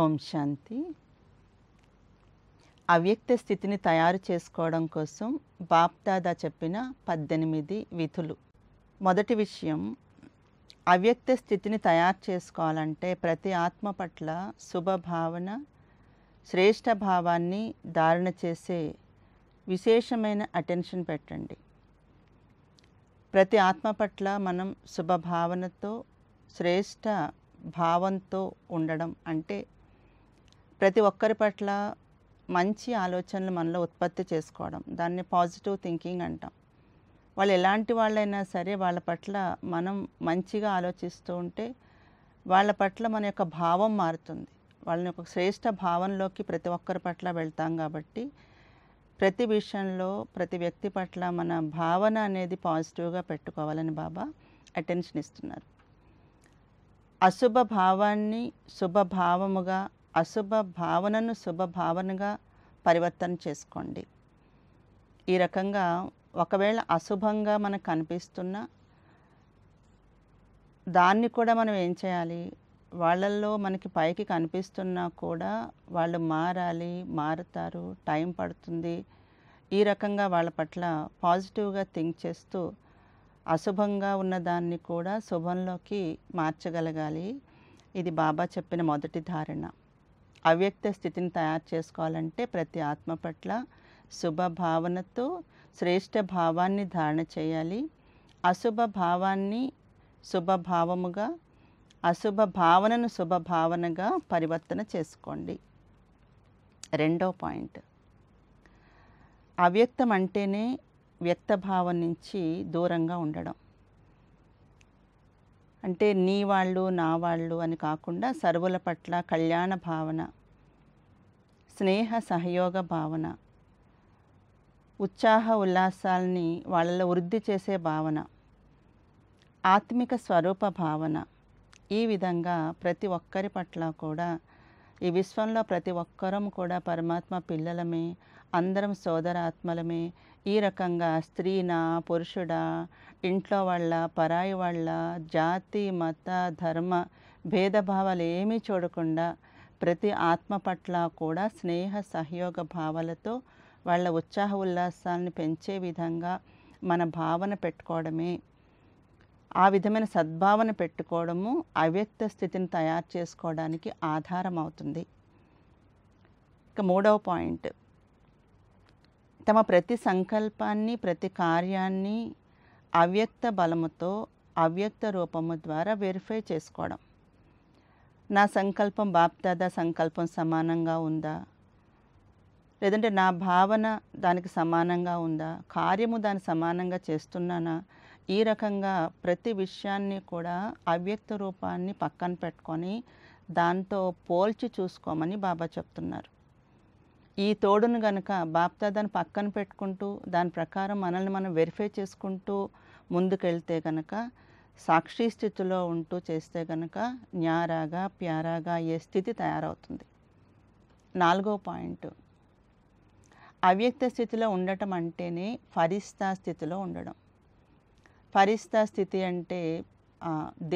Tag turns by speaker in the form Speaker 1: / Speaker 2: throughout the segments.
Speaker 1: ఓం శాంతి అవ్యక్త స్థితిని తయారు చేసుకోవడం కోసం బాప్దాదా చెప్పిన పద్దెనిమిది విధులు మొదటి విషయం అవ్యక్త స్థితిని తయారు చేసుకోవాలంటే ప్రతి ఆత్మ పట్ల శుభభావన శ్రేష్ఠ భావాన్ని ధారణ చేసే విశేషమైన అటెన్షన్ పెట్టండి ప్రతి ఆత్మ పట్ల మనం శుభభావనతో శ్రేష్ఠ భావంతో ఉండడం అంటే ప్రతి ఒక్కరి పట్ల మంచి ఆలోచనలు మనలో ఉత్పత్తి చేసుకోవడం దాన్ని పాజిటివ్ థింకింగ్ అంటాం వాళ్ళు ఎలాంటి వాళ్ళైనా సరే వాళ్ళ పట్ల మనం మంచిగా ఆలోచిస్తూ ఉంటే వాళ్ళ పట్ల మన యొక్క భావం మారుతుంది వాళ్ళని ఒక శ్రేష్ట భావంలోకి ప్రతి ఒక్కరి పట్ల వెళ్తాం కాబట్టి ప్రతి విషయంలో ప్రతి వ్యక్తి పట్ల మన భావన అనేది పాజిటివ్గా పెట్టుకోవాలని బాబా అటెన్షన్ ఇస్తున్నారు అశుభ భావాన్ని శుభభావముగా అశుభ భావనను శుభభావనగా పరివర్తన చేసుకోండి ఈ రకంగా ఒకవేళ అశుభంగా మనకు కనిపిస్తున్న దాన్ని కూడా మనం ఏం చేయాలి వాళ్ళల్లో మనకి పైకి కనిపిస్తున్నా కూడా వాళ్ళు మారాలి మారుతారు టైం పడుతుంది ఈ రకంగా వాళ్ళ పట్ల పాజిటివ్గా థింక్ చేస్తూ అశుభంగా ఉన్నదాన్ని కూడా శుభంలోకి మార్చగలగాలి ఇది బాబా చెప్పిన మొదటి ధారణ అవ్యక్త స్థితిని తయారు చేసుకోవాలంటే ప్రతి ఆత్మ పట్ల శుభ భావనతో శ్రేష్ఠ భావాన్ని ధారణ చేయాలి అశుభ భావాన్ని శుభభావముగా అశుభ భావనను శుభభావనగా పరివర్తన చేసుకోండి రెండో పాయింట్ అవ్యక్తం అంటేనే వ్యక్త భావం నుంచి దూరంగా ఉండడం అంటే నీ వాళ్ళు నా వాళ్ళు అని కాకుండా సర్వుల పట్ల కళ్యాణ భావన స్నేహ సహయోగ భావన ఉత్సాహ ఉల్లాసాలని వాళ్ళలో వృద్ధి చేసే భావన ఆత్మిక స్వరూప భావన ఈ విధంగా ప్రతి ఒక్కరి పట్ల కూడా ఈ విశ్వంలో ప్రతి ఒక్కరం కూడా పరమాత్మ పిల్లలమే అందరం సోదరాత్మలమే ఈ రకంగా స్త్రీనా పురుషుడా ఇంట్లో వాళ్ళ పరాయి వాళ్ళ జాతి మత ధర్మ భేదభావాలు ఏమీ చూడకుండా ప్రతి ఆత్మ పట్ల కూడా స్నేహ సహయోగ భావాలతో వాళ్ళ ఉత్సాహ ఉల్లాసాలను పెంచే విధంగా మన భావన పెట్టుకోవడమే ఆ విధమైన సద్భావన పెట్టుకోవడము అవ్యక్త స్థితిని తయారు చేసుకోవడానికి ఆధారం అవుతుంది ఇక మూడవ పాయింట్ తమ ప్రతి సంకల్పాన్ని ప్రతి కార్యాన్ని అవ్యక్త బలముతో అవ్యక్త రూపము ద్వారా వెరిఫై చేసుకోవడం నా సంకల్పం బాప్దాద సంకల్పం సమానంగా ఉందా లేదంటే నా భావన దానికి సమానంగా ఉందా కార్యము దాని సమానంగా చేస్తున్నానా ఈ రకంగా ప్రతి విషయాన్ని కూడా అవ్యక్త రూపాన్ని పక్కన పెట్టుకొని దాంతో పోల్చి చూసుకోమని బాబా చెప్తున్నారు ఈ తోడును గనక బాప్తా దాన్ని పక్కన పెట్టుకుంటూ దాని ప్రకారం మనల్ని మనం వెరిఫై చేసుకుంటూ ముందుకెళ్తే గనక సాక్షి స్థితిలో ఉంటూ చేస్తే గనక న్యారాగా ప్యారాగా ఏ స్థితి తయారవుతుంది నాలుగో పాయింట్ అవ్యక్త స్థితిలో ఉండటం అంటేనే ఫరిస్తా స్థితిలో ఉండడం ఫరిస్తా స్థితి అంటే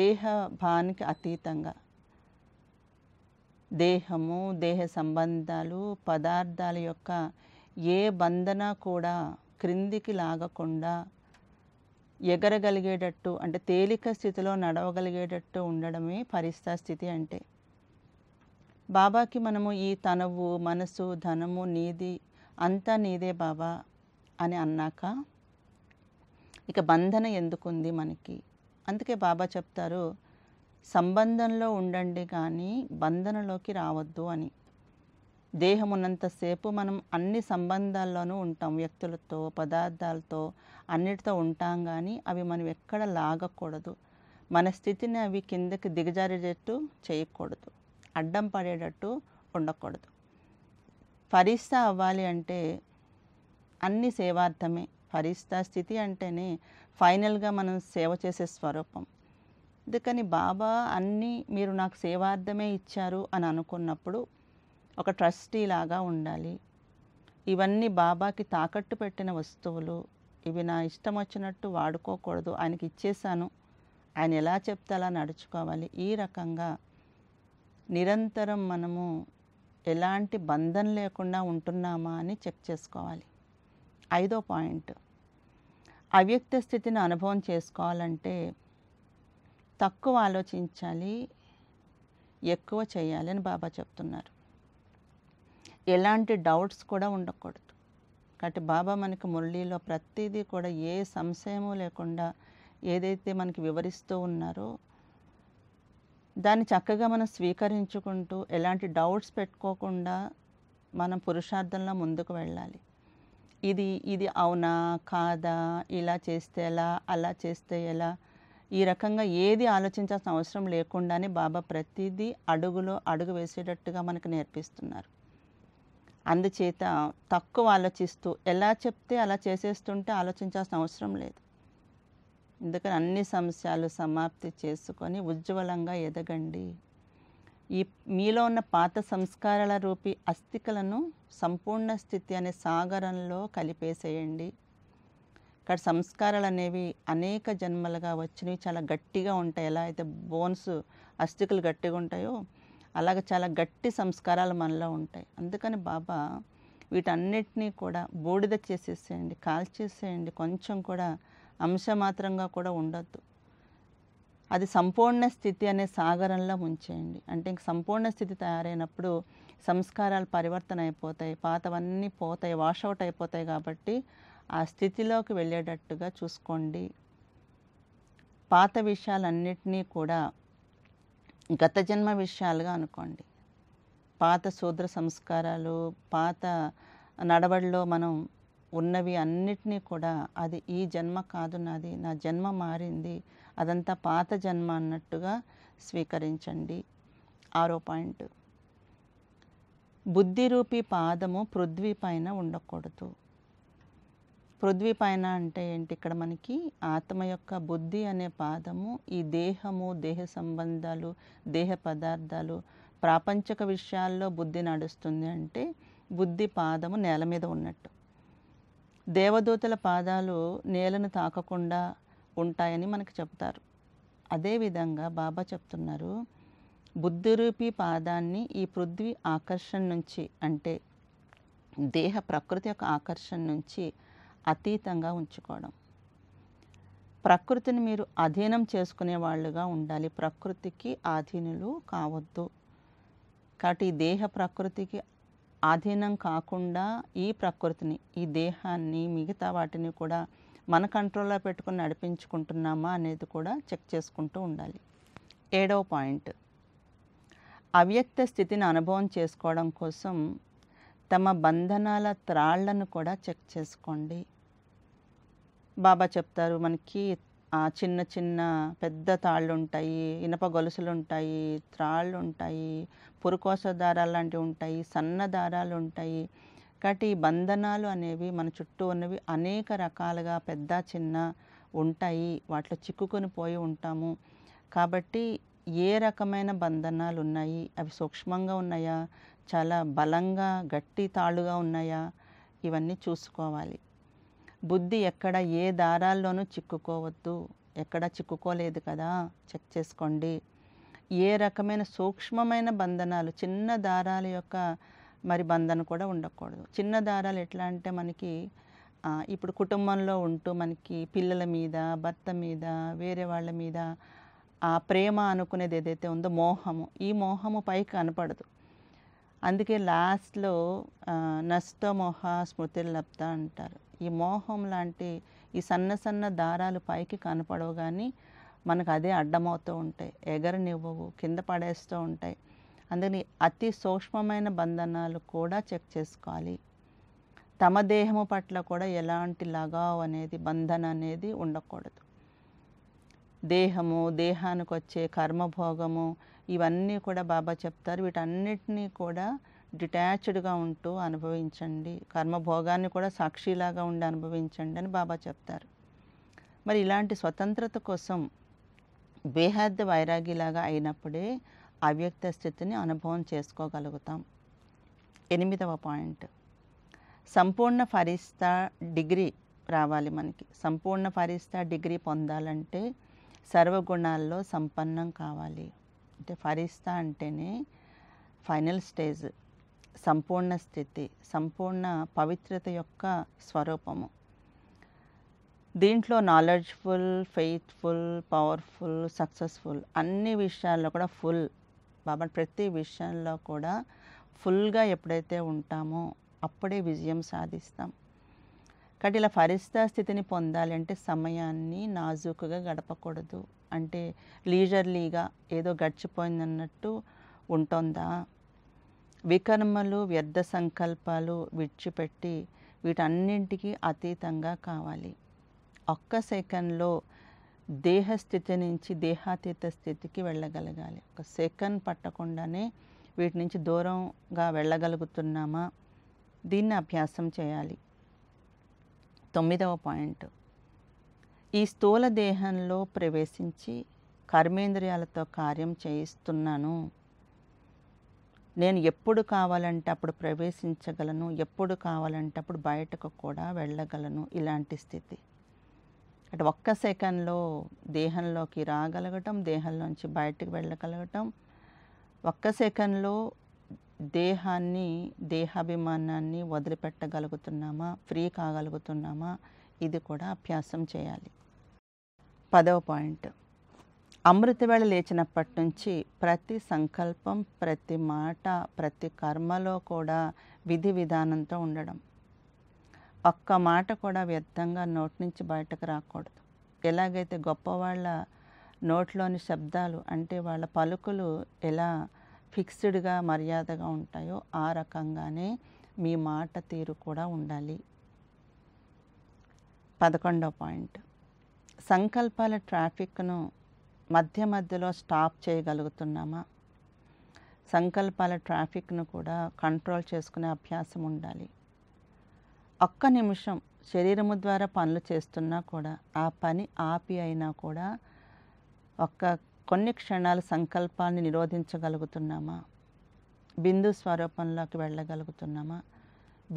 Speaker 1: దేహ భానికి అతీతంగా దేహము దేహ సంబంధాలు పదార్థాల యొక్క ఏ బంధన కూడా క్రిందికి లాగకుండా ఎగరగలిగేటట్టు అంటే తేలిక స్థితిలో నడవగలిగేటట్టు ఉండడమే పరిస్థా స్థితి అంటే బాబాకి మనము ఈ తనవు మనసు ధనము నీది అంతా నీదే బాబా అని అన్నాక ఇక బంధన ఎందుకుంది మనకి అందుకే బాబా చెప్తారు సంబంధంలో ఉండండి కానీ బంధనలోకి రావద్దు అని దేహం ఉన్నంతసేపు మనం అన్ని సంబంధాల్లోనూ ఉంటాం వ్యక్తులతో పదార్థాలతో అన్నిటితో ఉంటాం కానీ అవి మనం ఎక్కడ లాగకూడదు మన స్థితిని అవి కిందకి దిగజారేటట్టు చేయకూడదు అడ్డం పడేటట్టు ఉండకూడదు ఫరిస్తా అవ్వాలి అంటే అన్ని సేవార్థమే ఫరిస్తా స్థితి అంటేనే ఫైనల్గా మనం సేవ చేసే స్వరూపం అందుకని బాబా అన్నీ మీరు నాకు సేవార్థమే ఇచ్చారు అని అనుకున్నప్పుడు ఒక ట్రస్టీ లాగా ఉండాలి ఇవన్నీ బాబాకి తాకట్టు పెట్టిన వస్తువులు ఇవి నా ఇష్టం వచ్చినట్టు వాడుకోకూడదు ఆయనకి ఇచ్చేశాను ఆయన ఎలా చెప్తే అలా నడుచుకోవాలి ఈ రకంగా నిరంతరం మనము ఎలాంటి బంధం లేకుండా ఉంటున్నామా అని చెక్ చేసుకోవాలి ఐదో పాయింట్ అవ్యక్త స్థితిని అనుభవం చేసుకోవాలంటే తక్కువ ఆలోచించాలి ఎక్కువ చేయాలి అని బాబా చెప్తున్నారు ఎలాంటి డౌట్స్ కూడా ఉండకూడదు కాబట్టి బాబా మనకి మురళీలో ప్రతిదీ కూడా ఏ సంశయము లేకుండా ఏదైతే మనకి వివరిస్తూ ఉన్నారో దాన్ని చక్కగా మనం స్వీకరించుకుంటూ ఎలాంటి డౌట్స్ పెట్టుకోకుండా మనం పురుషార్థంలో ముందుకు వెళ్ళాలి ఇది ఇది అవునా కాదా ఇలా చేస్తే ఎలా అలా చేస్తే ఎలా ఈ రకంగా ఏది ఆలోచించాల్సిన అవసరం లేకుండానే బాబా ప్రతిదీ అడుగులో అడుగు వేసేటట్టుగా మనకు నేర్పిస్తున్నారు అందుచేత తక్కువ ఆలోచిస్తూ ఎలా చెప్తే అలా చేసేస్తుంటే ఆలోచించాల్సిన అవసరం లేదు ఎందుకని అన్ని సమస్యలు సమాప్తి చేసుకొని ఉజ్వలంగా ఎదగండి ఈ మీలో ఉన్న పాత సంస్కారాల రూపి అస్థికలను సంపూర్ణ స్థితి అనే సాగరంలో కలిపేసేయండి ఇక్కడ సంస్కారాలు అనేవి అనేక జన్మలుగా వచ్చినవి చాలా గట్టిగా ఉంటాయి ఎలా అయితే బోన్స్ అస్థికలు గట్టిగా ఉంటాయో అలాగే చాలా గట్టి సంస్కారాలు మనలో ఉంటాయి అందుకని బాబా వీటన్నిటినీ కూడా బూడిద చేసేసేయండి కాల్చేసేయండి కొంచెం కూడా అంశమాత్రంగా కూడా ఉండద్దు అది సంపూర్ణ స్థితి అనే సాగరంలో ఉంచేయండి అంటే ఇంక సంపూర్ణ స్థితి తయారైనప్పుడు సంస్కారాలు పరివర్తన అయిపోతాయి పాతవన్నీ పోతాయి వాషౌట్ అయిపోతాయి కాబట్టి ఆ స్థితిలోకి వెళ్ళేటట్టుగా చూసుకోండి పాత విషయాలన్నిటినీ కూడా గత జన్మ విషయాలుగా అనుకోండి పాత శూద్ర సంస్కారాలు పాత నడవడిలో మనం ఉన్నవి అన్నిటినీ కూడా అది ఈ జన్మ కాదు నాది నా జన్మ మారింది అదంతా పాత జన్మ అన్నట్టుగా స్వీకరించండి ఆరో పాయింట్ బుద్ధిరూపి పాదము పృథ్వీ పైన ఉండకూడదు పృథ్వీ పైన అంటే ఏంటి ఇక్కడ మనకి ఆత్మ యొక్క బుద్ధి అనే పాదము ఈ దేహము దేహ సంబంధాలు దేహ పదార్థాలు ప్రాపంచక విషయాల్లో బుద్ధి నడుస్తుంది అంటే బుద్ధి పాదము నేల మీద ఉన్నట్టు దేవదూతల పాదాలు నేలను తాకకుండా ఉంటాయని మనకు చెప్తారు అదేవిధంగా బాబా చెప్తున్నారు బుద్ధిరూపి పాదాన్ని ఈ పృథ్వీ ఆకర్షణ నుంచి అంటే దేహ ప్రకృతి యొక్క ఆకర్షణ నుంచి అతీతంగా ఉంచుకోవడం ప్రకృతిని మీరు అధీనం చేసుకునే వాళ్ళుగా ఉండాలి ప్రకృతికి ఆధీనులు కావద్దు కాబట్టి ఈ దేహ ప్రకృతికి ఆధీనం కాకుండా ఈ ప్రకృతిని ఈ దేహాన్ని మిగతా వాటిని కూడా మన కంట్రోల్లో పెట్టుకుని నడిపించుకుంటున్నామా అనేది కూడా చెక్ చేసుకుంటూ ఉండాలి ఏడవ పాయింట్ అవ్యక్త స్థితిని అనుభవం చేసుకోవడం కోసం తమ బంధనాల త్రాళ్లను కూడా చెక్ చేసుకోండి బాబా చెప్తారు మనకి ఆ చిన్న చిన్న పెద్ద తాళ్ళు ఉంటాయి ఇనప గొలుసులు ఉంటాయి త్రాళ్ళు ఉంటాయి పురుకోస దారాలు లాంటివి ఉంటాయి సన్న దారాలు ఉంటాయి కాబట్టి ఈ బంధనాలు అనేవి మన చుట్టూ ఉన్నవి అనేక రకాలుగా పెద్ద చిన్న ఉంటాయి వాటిలో చిక్కుకొని పోయి ఉంటాము కాబట్టి ఏ రకమైన బంధనాలు ఉన్నాయి అవి సూక్ష్మంగా ఉన్నాయా చాలా బలంగా గట్టి తాళుగా ఉన్నాయా ఇవన్నీ చూసుకోవాలి బుద్ధి ఎక్కడ ఏ దారాల్లోనూ చిక్కుకోవద్దు ఎక్కడ చిక్కుకోలేదు కదా చెక్ చేసుకోండి ఏ రకమైన సూక్ష్మమైన బంధనాలు చిన్న దారాల యొక్క మరి బంధన కూడా ఉండకూడదు చిన్న దారాలు ఎట్లా అంటే మనకి ఇప్పుడు కుటుంబంలో ఉంటూ మనకి పిల్లల మీద భర్త మీద వేరే వాళ్ళ మీద ఆ ప్రేమ అనుకునేది ఏదైతే ఉందో మోహము ఈ మోహము పైకి కనపడదు అందుకే లాస్ట్లో నష్టమోహ లబ్ధ అంటారు ఈ మోహం లాంటి ఈ సన్న సన్న దారాలు పైకి కనపడవు కానీ మనకు అదే అడ్డమవుతూ ఉంటాయి ఎగరనివ్వవు కింద పడేస్తూ ఉంటాయి అందుకని అతి సూక్ష్మమైన బంధనాలు కూడా చెక్ చేసుకోవాలి తమ దేహము పట్ల కూడా ఎలాంటి లగావ్ అనేది బంధన అనేది ఉండకూడదు దేహము దేహానికి వచ్చే కర్మభోగము ఇవన్నీ కూడా బాబా చెప్తారు వీటన్నిటినీ కూడా డిటాచ్డ్గా ఉంటూ అనుభవించండి కర్మభోగాన్ని కూడా సాక్షిలాగా ఉండి అనుభవించండి అని బాబా చెప్తారు మరి ఇలాంటి స్వతంత్రత కోసం బేహద్ద వైరాగిలాగా అయినప్పుడే అవ్యక్త స్థితిని అనుభవం చేసుకోగలుగుతాం ఎనిమిదవ పాయింట్ సంపూర్ణ ఫరిస్తా డిగ్రీ రావాలి మనకి సంపూర్ణ ఫరిస్తా డిగ్రీ పొందాలంటే సర్వగుణాల్లో సంపన్నం కావాలి అంటే ఫరిస్తా అంటేనే ఫైనల్ స్టేజ్ సంపూర్ణ స్థితి సంపూర్ణ పవిత్రత యొక్క స్వరూపము దీంట్లో నాలెడ్జ్ఫుల్ ఫెయిత్ఫుల్ పవర్ఫుల్ సక్సెస్ఫుల్ అన్ని విషయాల్లో కూడా ఫుల్ బాబా ప్రతి విషయంలో కూడా ఫుల్గా ఎప్పుడైతే ఉంటామో అప్పుడే విజయం సాధిస్తాం కాబట్టి ఇలా ఫరిస్తా స్థితిని పొందాలంటే సమయాన్ని నాజూకుగా గడపకూడదు అంటే లీజర్లీగా ఏదో గడిచిపోయిందన్నట్టు ఉంటుందా వికర్మలు వ్యర్థ సంకల్పాలు విడిచిపెట్టి వీటన్నింటికి అతీతంగా కావాలి ఒక్క సెకండ్లో దేహస్థితి నుంచి దేహాతీత స్థితికి వెళ్ళగలగాలి ఒక సెకండ్ పట్టకుండానే వీటి నుంచి దూరంగా వెళ్ళగలుగుతున్నామా దీన్ని అభ్యాసం చేయాలి తొమ్మిదవ పాయింట్ ఈ స్థూల దేహంలో ప్రవేశించి కర్మేంద్రియాలతో కార్యం చేయిస్తున్నాను నేను ఎప్పుడు కావాలంటే అప్పుడు ప్రవేశించగలను ఎప్పుడు కావాలంటే అప్పుడు బయటకు కూడా వెళ్ళగలను ఇలాంటి స్థితి అంటే ఒక్క సెకండ్లో దేహంలోకి రాగలగటం దేహంలోంచి బయటకు వెళ్ళగలగటం ఒక్క సెకండ్లో దేహాన్ని దేహాభిమానాన్ని వదిలిపెట్టగలుగుతున్నామా ఫ్రీ కాగలుగుతున్నామా ఇది కూడా అభ్యాసం చేయాలి పదవ పాయింట్ వేళ లేచినప్పటి నుంచి ప్రతి సంకల్పం ప్రతి మాట ప్రతి కర్మలో కూడా విధి విధానంతో ఉండడం ఒక్క మాట కూడా వ్యర్థంగా నోటి నుంచి బయటకు రాకూడదు ఎలాగైతే గొప్పవాళ్ళ నోట్లోని శబ్దాలు అంటే వాళ్ళ పలుకులు ఎలా ఫిక్స్డ్గా మర్యాదగా ఉంటాయో ఆ రకంగానే మీ మాట తీరు కూడా ఉండాలి పదకొండో పాయింట్ సంకల్పాల ట్రాఫిక్ను మధ్య మధ్యలో స్టాప్ చేయగలుగుతున్నామా సంకల్పాల ట్రాఫిక్ను కూడా కంట్రోల్ చేసుకునే అభ్యాసం ఉండాలి ఒక్క నిమిషం శరీరము ద్వారా పనులు చేస్తున్నా కూడా ఆ పని ఆపి అయినా కూడా ఒక్క కొన్ని క్షణాలు సంకల్పాన్ని నిరోధించగలుగుతున్నామా బిందు స్వరూపంలోకి వెళ్ళగలుగుతున్నామా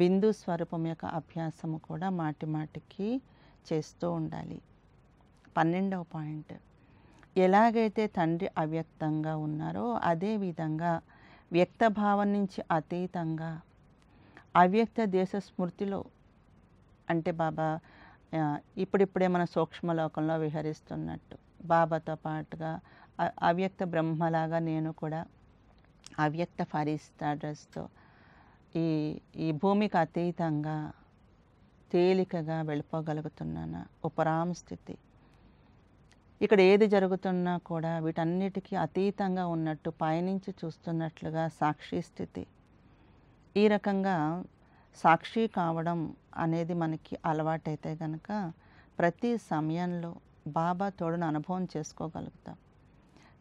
Speaker 1: బిందు స్వరూపం యొక్క అభ్యాసము కూడా మాటి మాటికి చేస్తూ ఉండాలి పన్నెండవ పాయింట్ ఎలాగైతే తండ్రి అవ్యక్తంగా ఉన్నారో అదేవిధంగా వ్యక్త భావం నుంచి అతీతంగా అవ్యక్త దేశ స్మృతిలో అంటే బాబా ఇప్పుడిప్పుడే మన సూక్ష్మలోకంలో విహరిస్తున్నట్టు బాబాతో పాటుగా అవ్యక్త బ్రహ్మలాగా నేను కూడా అవ్యక్త ఫరిస్తాడ్రస్తో ఈ ఈ భూమికి అతీతంగా తేలికగా వెళ్ళిపోగలుగుతున్నాను ఉపరామ స్థితి ఇక్కడ ఏది జరుగుతున్నా కూడా వీటన్నిటికీ అతీతంగా ఉన్నట్టు పయనించి చూస్తున్నట్లుగా సాక్షి స్థితి ఈ రకంగా సాక్షి కావడం అనేది మనకి అలవాటైతే గనక ప్రతి సమయంలో బాబా తోడును అనుభవం చేసుకోగలుగుతాం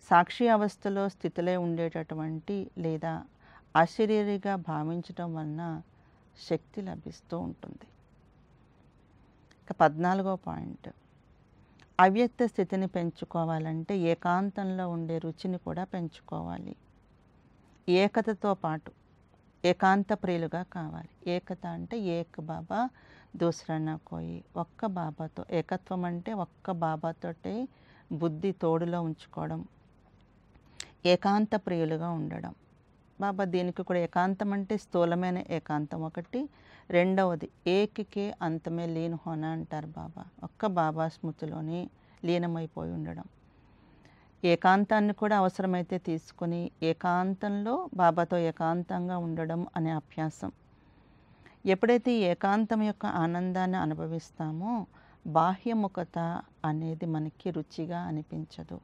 Speaker 1: సాక్షి అవస్థలో స్థితిలో ఉండేటటువంటి లేదా అశరీరిగా భావించడం వలన శక్తి లభిస్తూ ఉంటుంది ఇక పద్నాలుగో పాయింట్ అవ్యక్త స్థితిని పెంచుకోవాలంటే ఏకాంతంలో ఉండే రుచిని కూడా పెంచుకోవాలి ఏకతతో పాటు ఏకాంత ప్రియులుగా కావాలి ఏకత అంటే ఏక బాబా దూసరన్న కోయి ఒక్క బాబాతో ఏకత్వం అంటే ఒక్క బాబాతోటే బుద్ధి తోడులో ఉంచుకోవడం ఏకాంత ప్రియులుగా ఉండడం బాబా దీనికి కూడా ఏకాంతం అంటే స్థూలమైన ఏకాంతం ఒకటి రెండవది ఏకికే అంతమే లీన హోనా అంటారు బాబా ఒక్క బాబా స్మృతిలోని లీనమైపోయి ఉండడం ఏకాంతాన్ని కూడా అవసరమైతే తీసుకొని ఏకాంతంలో బాబాతో ఏకాంతంగా ఉండడం అనే అభ్యాసం ఎప్పుడైతే ఏకాంతం యొక్క ఆనందాన్ని అనుభవిస్తామో బాహ్యముఖత అనేది మనకి రుచిగా అనిపించదు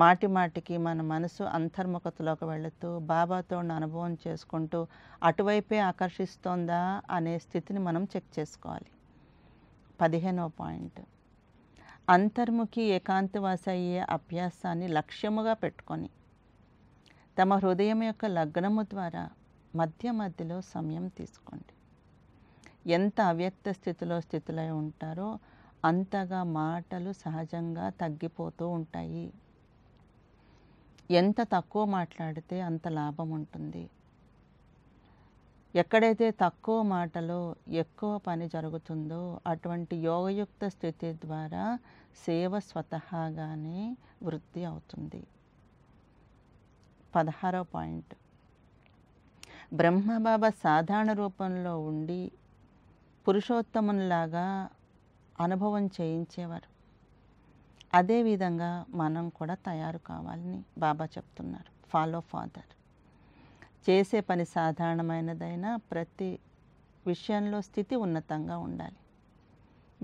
Speaker 1: మాటి మాటికి మన మనసు అంతర్ముఖతలోకి వెళుతూ బాబాతో అనుభవం చేసుకుంటూ అటువైపే ఆకర్షిస్తోందా అనే స్థితిని మనం చెక్ చేసుకోవాలి పదిహేనో పాయింట్ అంతర్ముఖి ఏకాంతవాస అయ్యే అభ్యాసాన్ని లక్ష్యముగా పెట్టుకొని తమ హృదయం యొక్క లగ్నము ద్వారా మధ్య మధ్యలో సమయం తీసుకోండి ఎంత అవ్యక్త స్థితిలో స్థితులై ఉంటారో అంతగా మాటలు సహజంగా తగ్గిపోతూ ఉంటాయి ఎంత తక్కువ మాట్లాడితే అంత లాభం ఉంటుంది ఎక్కడైతే తక్కువ మాటలో ఎక్కువ పని జరుగుతుందో అటువంటి యోగయుక్త స్థితి ద్వారా సేవ స్వతహాగానే వృద్ధి అవుతుంది పదహారో పాయింట్ బ్రహ్మబాబా సాధారణ రూపంలో ఉండి పురుషోత్తమునిలాగా అనుభవం చేయించేవారు అదేవిధంగా మనం కూడా తయారు కావాలని బాబా చెప్తున్నారు ఫాలో ఫాదర్ చేసే పని సాధారణమైనదైనా ప్రతి విషయంలో స్థితి ఉన్నతంగా ఉండాలి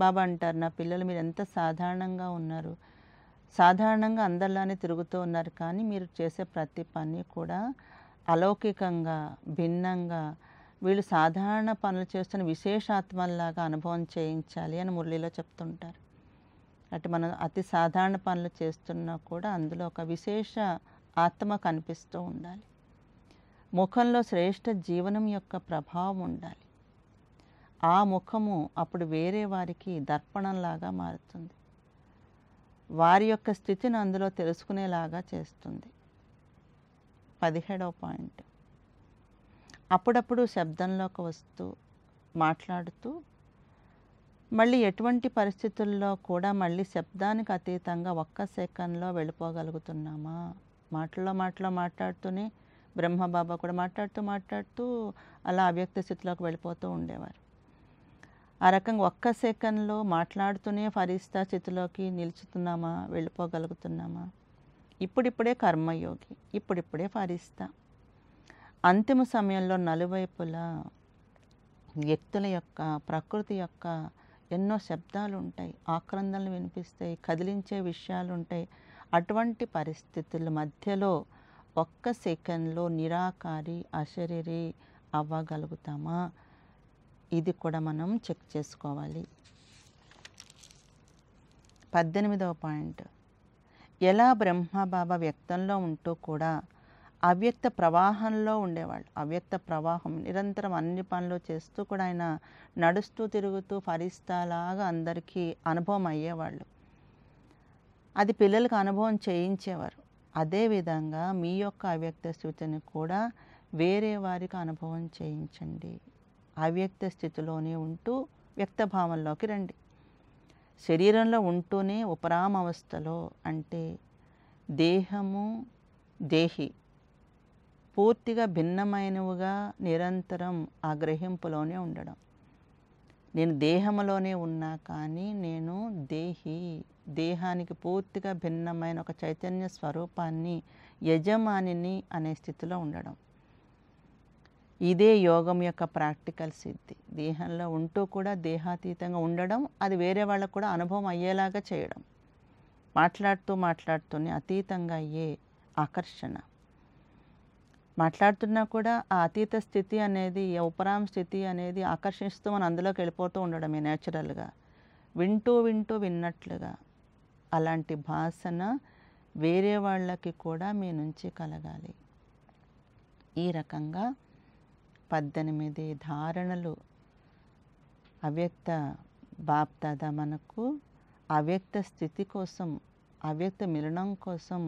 Speaker 1: బాబా అంటారు నా పిల్లలు మీరు ఎంత సాధారణంగా ఉన్నారు సాధారణంగా అందరిలానే తిరుగుతూ ఉన్నారు కానీ మీరు చేసే ప్రతి పని కూడా అలౌకికంగా భిన్నంగా వీళ్ళు సాధారణ పనులు చేస్తున్న విశేషాత్మల్లాగా అనుభవం చేయించాలి అని మురళిలో చెప్తుంటారు అంటే మనం అతి సాధారణ పనులు చేస్తున్నా కూడా అందులో ఒక విశేష ఆత్మ కనిపిస్తూ ఉండాలి ముఖంలో శ్రేష్ఠ జీవనం యొక్క ప్రభావం ఉండాలి ఆ ముఖము అప్పుడు వేరే వారికి దర్పణంలాగా మారుతుంది వారి యొక్క స్థితిని అందులో తెలుసుకునేలాగా చేస్తుంది పదిహేడవ పాయింట్ అప్పుడప్పుడు శబ్దంలోకి వస్తూ మాట్లాడుతూ మళ్ళీ ఎటువంటి పరిస్థితుల్లో కూడా మళ్ళీ శబ్దానికి అతీతంగా ఒక్క సెకండ్లో వెళ్ళిపోగలుగుతున్నామా మాటల్లో మాటలో మాట్లాడుతూనే బ్రహ్మబాబా కూడా మాట్లాడుతూ మాట్లాడుతూ అలా అవ్యక్త స్థితిలోకి వెళ్ళిపోతూ ఉండేవారు ఆ రకంగా ఒక్క సెకండ్లో మాట్లాడుతూనే ఫరిస్తా స్థితిలోకి నిలుచుతున్నామా వెళ్ళిపోగలుగుతున్నామా ఇప్పుడిప్పుడే కర్మయోగి ఇప్పుడిప్పుడే ఫరిస్తా అంతిమ సమయంలో నలువైపులా వ్యక్తుల యొక్క ప్రకృతి యొక్క ఎన్నో శబ్దాలు ఉంటాయి ఆక్రందనలు వినిపిస్తాయి కదిలించే విషయాలు ఉంటాయి అటువంటి పరిస్థితుల మధ్యలో ఒక్క సెకండ్లో నిరాకారి అశరీరి అవ్వగలుగుతామా ఇది కూడా మనం చెక్ చేసుకోవాలి పద్దెనిమిదవ పాయింట్ ఎలా బ్రహ్మబాబా వ్యక్తంలో ఉంటూ కూడా అవ్యక్త ప్రవాహంలో ఉండేవాళ్ళు అవ్యక్త ప్రవాహం నిరంతరం అన్ని పనులు చేస్తూ కూడా ఆయన నడుస్తూ తిరుగుతూ ఫరిస్తాలాగా అందరికీ అనుభవం అయ్యేవాళ్ళు అది పిల్లలకు అనుభవం చేయించేవారు అదేవిధంగా మీ యొక్క అవ్యక్త స్థితిని కూడా వేరే వారికి అనుభవం చేయించండి అవ్యక్త స్థితిలోనే ఉంటూ వ్యక్తభావంలోకి రండి శరీరంలో ఉంటూనే ఉపరామవస్థలో అంటే దేహము దేహి పూర్తిగా భిన్నమైనవిగా నిరంతరం ఆ గ్రహింపులోనే ఉండడం నేను దేహంలోనే ఉన్నా కానీ నేను దేహి దేహానికి పూర్తిగా భిన్నమైన ఒక చైతన్య స్వరూపాన్ని యజమానిని అనే స్థితిలో ఉండడం ఇదే యోగం యొక్క ప్రాక్టికల్ సిద్ధి దేహంలో ఉంటూ కూడా దేహాతీతంగా ఉండడం అది వేరే వాళ్ళకు కూడా అనుభవం అయ్యేలాగా చేయడం మాట్లాడుతూ మాట్లాడుతూనే అతీతంగా అయ్యే ఆకర్షణ మాట్లాడుతున్నా కూడా ఆ అతీత స్థితి అనేది ఉపరామ స్థితి అనేది ఆకర్షిస్తూ మనం అందులోకి వెళ్ళిపోతూ ఉండడమే నేచురల్గా వింటూ వింటూ విన్నట్లుగా అలాంటి భాషన వేరే వాళ్ళకి కూడా మీ నుంచి కలగాలి ఈ రకంగా పద్దెనిమిది ధారణలు అవ్యక్త బాప్దాద మనకు అవ్యక్త స్థితి కోసం అవ్యక్త మిలనం కోసం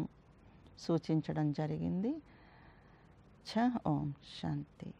Speaker 1: సూచించడం జరిగింది अच्छा ओम शांति